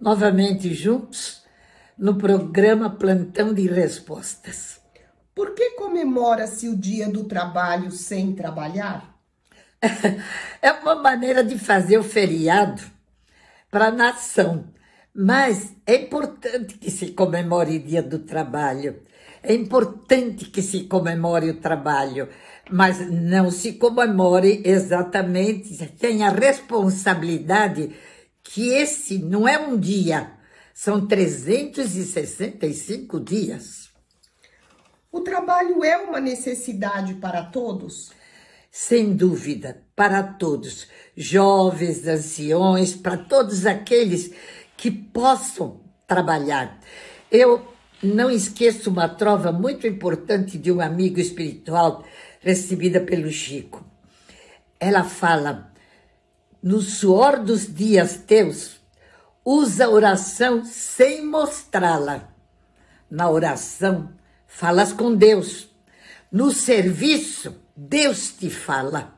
novamente juntos no programa Plantão de Respostas. Por que comemora-se o Dia do Trabalho sem trabalhar? é uma maneira de fazer o feriado para a nação, mas é importante que se comemore o Dia do Trabalho. É importante que se comemore o trabalho, mas não se comemore exatamente, tem a responsabilidade que esse não é um dia, são 365 dias. O trabalho é uma necessidade para todos? Sem dúvida, para todos, jovens, anciões, para todos aqueles que possam trabalhar. Eu não esqueço uma trova muito importante de um amigo espiritual recebida pelo Chico. Ela fala: no suor dos dias teus, usa a oração sem mostrá-la. Na oração, falas com Deus. No serviço, Deus te fala.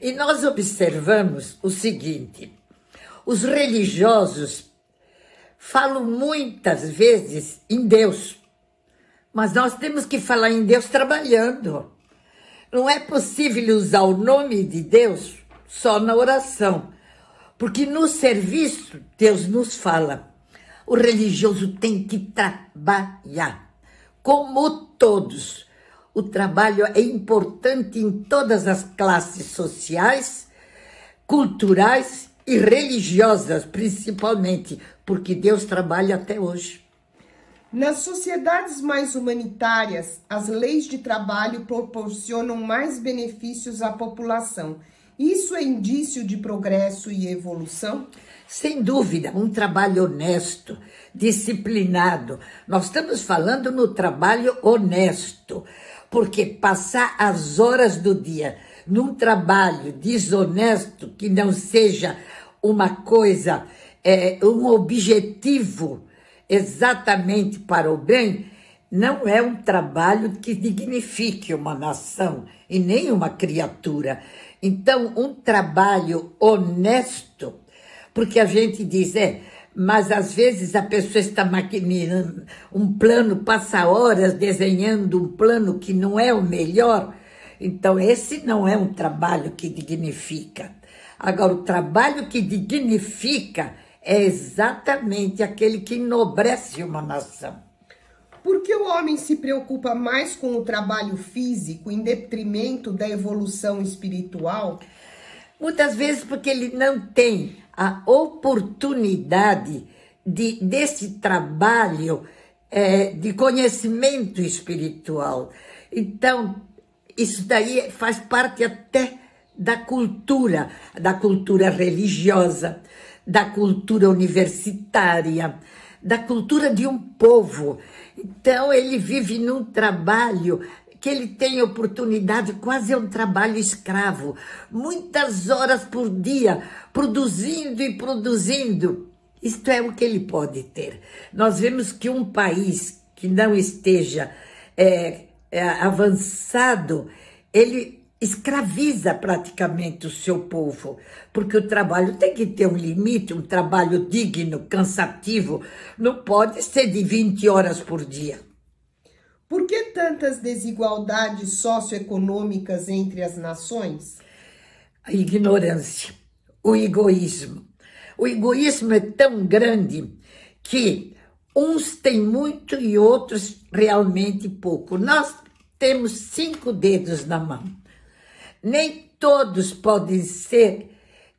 E nós observamos o seguinte: os religiosos falam muitas vezes em Deus, mas nós temos que falar em Deus trabalhando. Não é possível usar o nome de Deus só na oração. Porque no serviço, Deus nos fala. O religioso tem que trabalhar, como todos. O trabalho é importante em todas as classes sociais, culturais e religiosas, principalmente, porque Deus trabalha até hoje. Nas sociedades mais humanitárias, as leis de trabalho proporcionam mais benefícios à população isso é indício de progresso e evolução? Sem dúvida, um trabalho honesto, disciplinado. Nós estamos falando no trabalho honesto, porque passar as horas do dia num trabalho desonesto, que não seja uma coisa, é, um objetivo exatamente para o bem, não é um trabalho que dignifique uma nação e nem uma criatura. Então, um trabalho honesto, porque a gente diz, é, mas às vezes a pessoa está maquinando um plano, passa horas desenhando um plano que não é o melhor. Então, esse não é um trabalho que dignifica. Agora, o trabalho que dignifica é exatamente aquele que enobrece uma nação. Porque o homem se preocupa mais com o trabalho físico em detrimento da evolução espiritual? Muitas vezes porque ele não tem a oportunidade de, desse trabalho é, de conhecimento espiritual. Então, isso daí faz parte até da cultura, da cultura religiosa, da cultura universitária da cultura de um povo. Então, ele vive num trabalho que ele tem oportunidade, quase é um trabalho escravo, muitas horas por dia, produzindo e produzindo. Isto é o que ele pode ter. Nós vemos que um país que não esteja é, é, avançado, ele escraviza praticamente o seu povo, porque o trabalho tem que ter um limite, um trabalho digno, cansativo, não pode ser de 20 horas por dia. Por que tantas desigualdades socioeconômicas entre as nações? A ignorância, o egoísmo. O egoísmo é tão grande que uns têm muito e outros realmente pouco. Nós temos cinco dedos na mão nem todos podem ser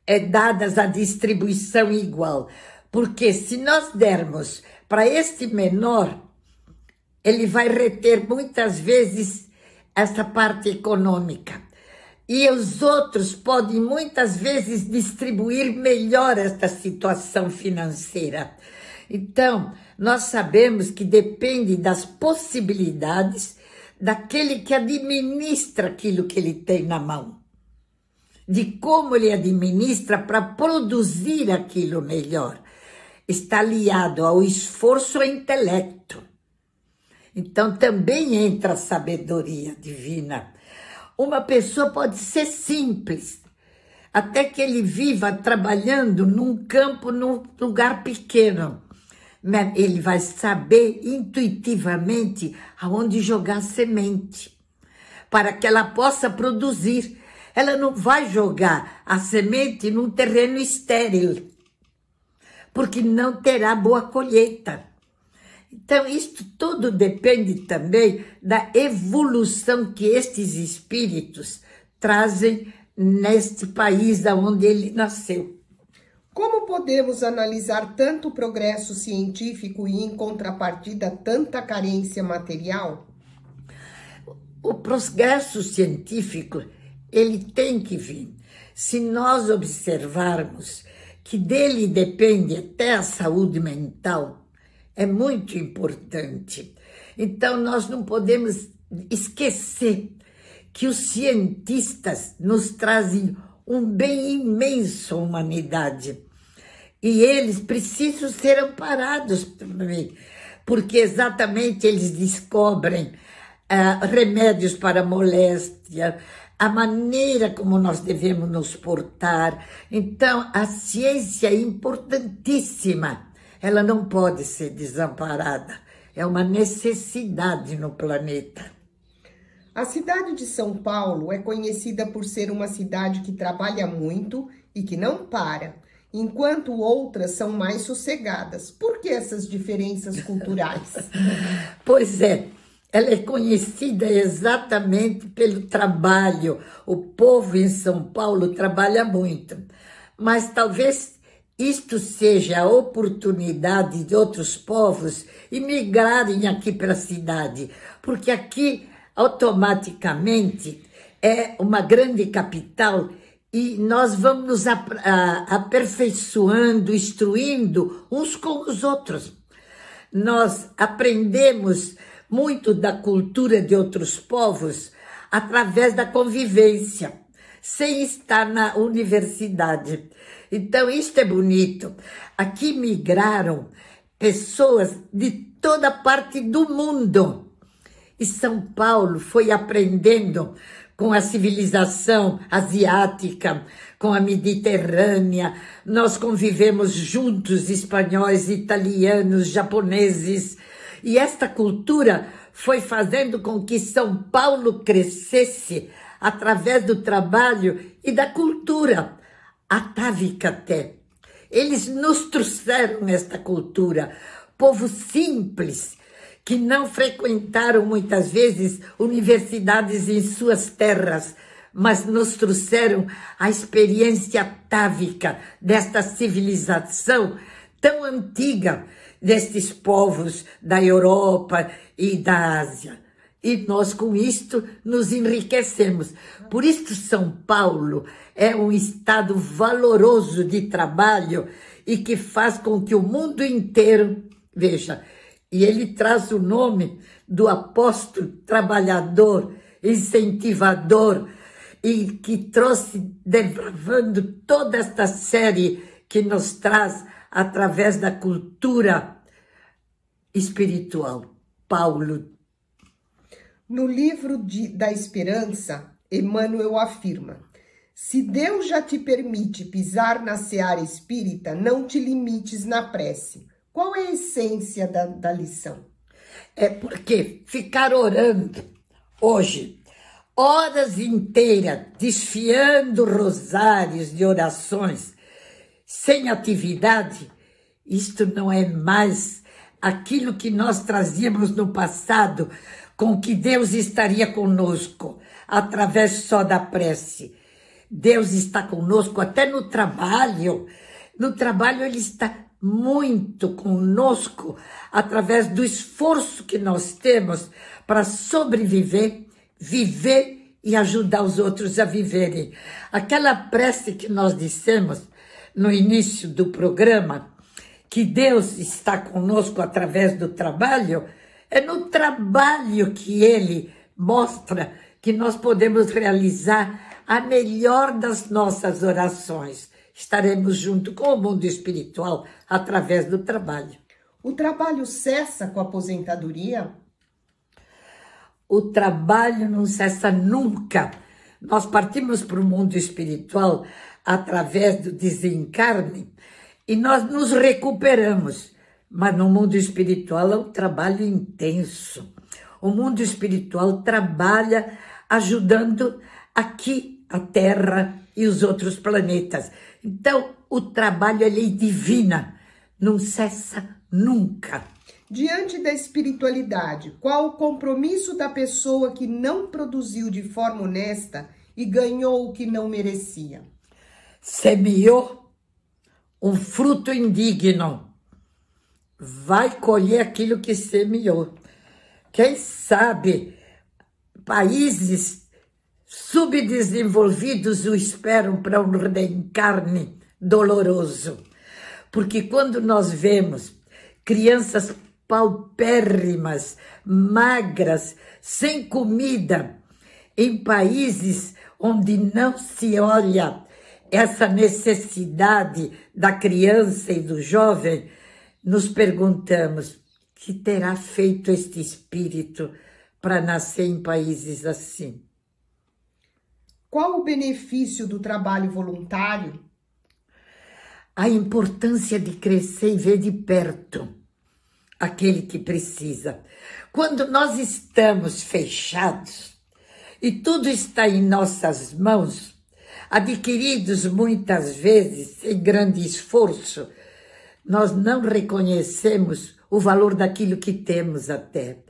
é, dadas a distribuição igual, porque se nós dermos para este menor, ele vai reter muitas vezes essa parte econômica. E os outros podem muitas vezes distribuir melhor esta situação financeira. Então, nós sabemos que depende das possibilidades daquele que administra aquilo que ele tem na mão, de como ele administra para produzir aquilo melhor. Está aliado ao esforço ao intelecto. Então também entra a sabedoria divina. Uma pessoa pode ser simples, até que ele viva trabalhando num campo, num lugar pequeno né? ele vai saber intuitivamente aonde jogar semente, para que ela possa produzir. Ela não vai jogar a semente num terreno estéril, porque não terá boa colheita. Então, isto tudo depende também da evolução que estes espíritos trazem neste país da onde ele nasceu. Como podemos analisar tanto progresso científico e, em contrapartida, tanta carência material? O progresso científico, ele tem que vir. Se nós observarmos que dele depende até a saúde mental, é muito importante. Então, nós não podemos esquecer que os cientistas nos trazem um bem imenso à humanidade e eles precisam ser amparados também, porque exatamente eles descobrem ah, remédios para moléstia, a maneira como nós devemos nos portar. Então, a ciência é importantíssima. Ela não pode ser desamparada. É uma necessidade no planeta. A cidade de São Paulo é conhecida por ser uma cidade que trabalha muito e que não para enquanto outras são mais sossegadas. Por que essas diferenças culturais? pois é, ela é conhecida exatamente pelo trabalho. O povo em São Paulo trabalha muito, mas talvez isto seja a oportunidade de outros povos imigrarem aqui para a cidade, porque aqui automaticamente é uma grande capital e nós vamos nos aperfeiçoando, instruindo uns com os outros. Nós aprendemos muito da cultura de outros povos através da convivência, sem estar na universidade. Então, isto é bonito. Aqui migraram pessoas de toda parte do mundo. E São Paulo foi aprendendo com a civilização asiática, com a Mediterrânea. Nós convivemos juntos, espanhóis, italianos, japoneses. E esta cultura foi fazendo com que São Paulo crescesse através do trabalho e da cultura atávica até. Eles nos trouxeram esta cultura, povo simples, que não frequentaram muitas vezes universidades em suas terras, mas nos trouxeram a experiência távica desta civilização tão antiga destes povos da Europa e da Ásia. E nós, com isto, nos enriquecemos. Por isso, São Paulo é um estado valoroso de trabalho e que faz com que o mundo inteiro veja. E ele traz o nome do apóstolo trabalhador, incentivador, e que trouxe devolvendo toda esta série que nos traz através da cultura espiritual. Paulo. No livro de, da Esperança, Emmanuel afirma: Se Deus já te permite pisar na seara espírita, não te limites na prece. Qual é a essência da, da lição? É porque ficar orando hoje, horas inteiras, desfiando rosários de orações, sem atividade, isto não é mais aquilo que nós trazíamos no passado, com que Deus estaria conosco, através só da prece. Deus está conosco até no trabalho. No trabalho ele está muito conosco através do esforço que nós temos para sobreviver, viver e ajudar os outros a viverem. Aquela prece que nós dissemos no início do programa, que Deus está conosco através do trabalho, é no trabalho que Ele mostra que nós podemos realizar a melhor das nossas orações. Estaremos junto com o mundo espiritual através do trabalho. O trabalho cessa com a aposentadoria? O trabalho não cessa nunca. Nós partimos para o mundo espiritual através do desencarne e nós nos recuperamos. Mas no mundo espiritual é um trabalho intenso. O mundo espiritual trabalha ajudando aqui a terra e os outros planetas. Então, o trabalho é lei divina, não cessa nunca. Diante da espiritualidade, qual o compromisso da pessoa que não produziu de forma honesta e ganhou o que não merecia? Semeou um fruto indigno, vai colher aquilo que semeou. Quem sabe países subdesenvolvidos o esperam para um reencarne doloroso. Porque quando nós vemos crianças paupérrimas, magras, sem comida, em países onde não se olha essa necessidade da criança e do jovem, nos perguntamos: que terá feito este espírito para nascer em países assim? Qual o benefício do trabalho voluntário? A importância de crescer e ver de perto aquele que precisa. Quando nós estamos fechados e tudo está em nossas mãos, adquiridos muitas vezes sem grande esforço, nós não reconhecemos o valor daquilo que temos até.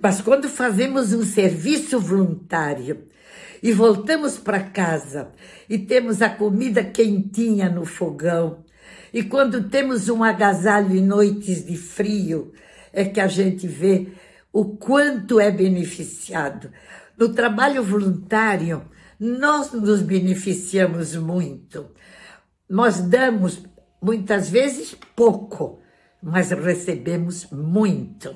Mas quando fazemos um serviço voluntário, e voltamos para casa e temos a comida quentinha no fogão. E quando temos um agasalho em noites de frio, é que a gente vê o quanto é beneficiado. No trabalho voluntário, nós nos beneficiamos muito. Nós damos, muitas vezes, pouco, mas recebemos muito.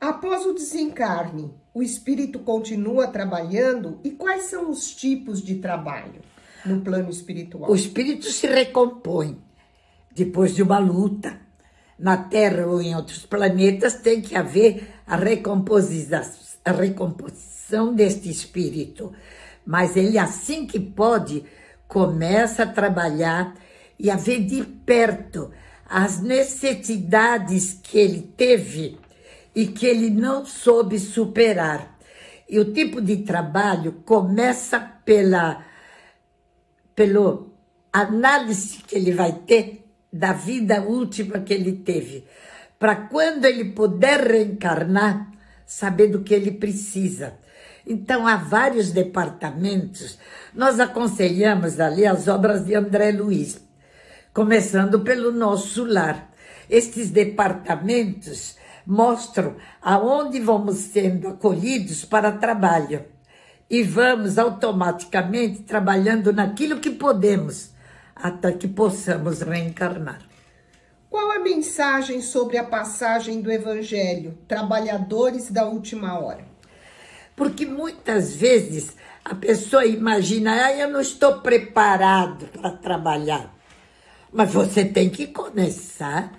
Após o desencarne, o espírito continua trabalhando e quais são os tipos de trabalho no plano espiritual? O espírito se recompõe depois de uma luta. Na Terra ou em outros planetas tem que haver a recomposição, a recomposição deste espírito. Mas ele, assim que pode, começa a trabalhar e a ver de perto as necessidades que ele teve e que ele não soube superar. E o tipo de trabalho começa pela pelo análise que ele vai ter da vida última que ele teve, para quando ele puder reencarnar, saber do que ele precisa. Então, há vários departamentos. Nós aconselhamos ali as obras de André Luiz, começando pelo nosso lar. Estes departamentos mostram aonde vamos sendo acolhidos para trabalho e vamos automaticamente trabalhando naquilo que podemos até que possamos reencarnar. Qual a mensagem sobre a passagem do Evangelho, trabalhadores da última hora? Porque muitas vezes a pessoa imagina, ah, eu não estou preparado para trabalhar. Mas você tem que começar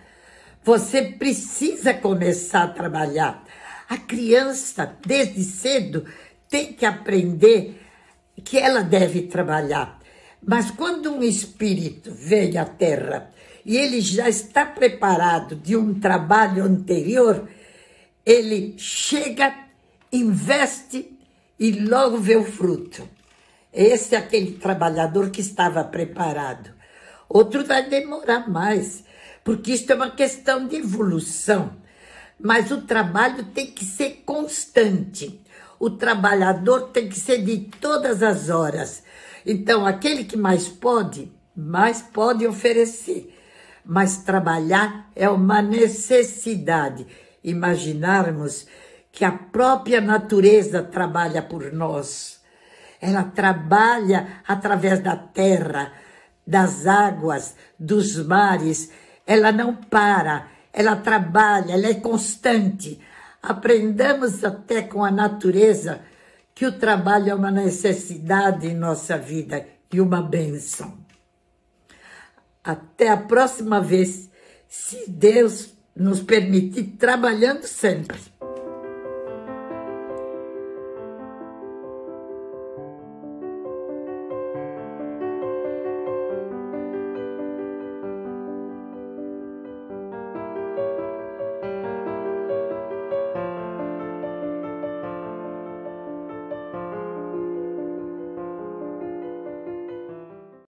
você precisa começar a trabalhar. A criança, desde cedo, tem que aprender que ela deve trabalhar. Mas quando um espírito vem à Terra e ele já está preparado de um trabalho anterior, ele chega, investe e logo vê o fruto. Esse é aquele trabalhador que estava preparado. Outro vai demorar mais porque isto é uma questão de evolução. Mas o trabalho tem que ser constante. O trabalhador tem que ser de todas as horas. Então, aquele que mais pode, mais pode oferecer. Mas trabalhar é uma necessidade. Imaginarmos que a própria natureza trabalha por nós. Ela trabalha através da terra, das águas, dos mares ela não para, ela trabalha, ela é constante. Aprendamos até com a natureza que o trabalho é uma necessidade em nossa vida e uma bênção. Até a próxima vez, se Deus nos permitir, trabalhando sempre.